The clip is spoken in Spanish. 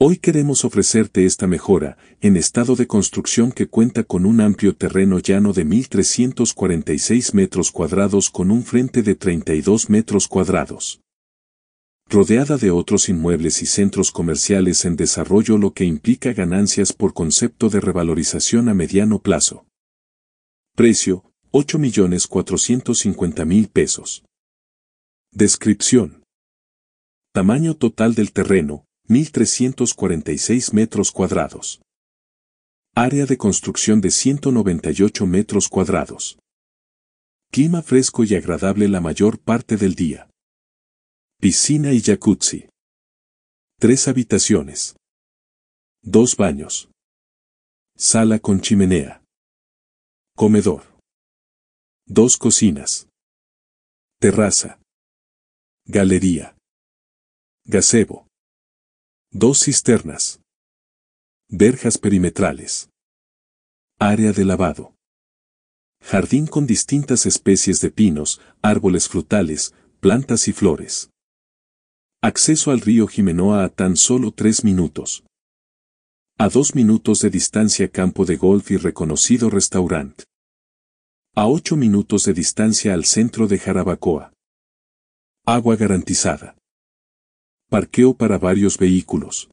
Hoy queremos ofrecerte esta mejora, en estado de construcción que cuenta con un amplio terreno llano de 1.346 metros cuadrados con un frente de 32 metros cuadrados rodeada de otros inmuebles y centros comerciales en desarrollo lo que implica ganancias por concepto de revalorización a mediano plazo. Precio, 8.450.000 pesos. Descripción. Tamaño total del terreno, 1.346 metros cuadrados. Área de construcción de 198 metros cuadrados. Clima fresco y agradable la mayor parte del día. Piscina y jacuzzi. Tres habitaciones. Dos baños. Sala con chimenea. Comedor. Dos cocinas. Terraza. Galería. Gazebo. Dos cisternas. Verjas perimetrales. Área de lavado. Jardín con distintas especies de pinos, árboles frutales, plantas y flores. Acceso al río Jimenoa a tan solo tres minutos. A dos minutos de distancia campo de golf y reconocido restaurante. A ocho minutos de distancia al centro de Jarabacoa. Agua garantizada parqueo para varios vehículos.